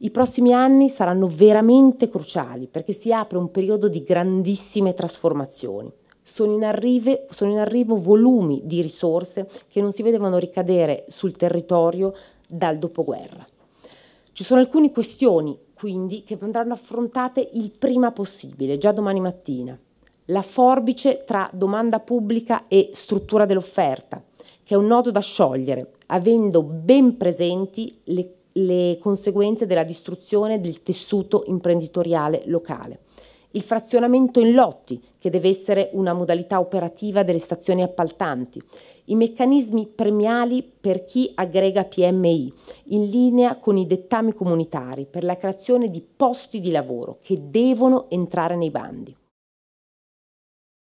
I prossimi anni saranno veramente cruciali perché si apre un periodo di grandissime trasformazioni. Sono in, arrivo, sono in, arrivo volumi di risorse che non si vedevano ricadere sul territorio dal dopoguerra. Ci sono alcune questioni quindi che andranno affrontate il prima possibile, già domani mattina. La forbice tra domanda pubblica e struttura dell'offerta, che è un nodo da sciogliere, avendo ben presenti le le conseguenze della distruzione del tessuto imprenditoriale locale. Il frazionamento in lotti, che deve essere una modalità operativa delle stazioni appaltanti. I meccanismi premiali per chi aggrega PMI, in linea con i dettami comunitari, per la creazione di posti di lavoro che devono entrare nei bandi.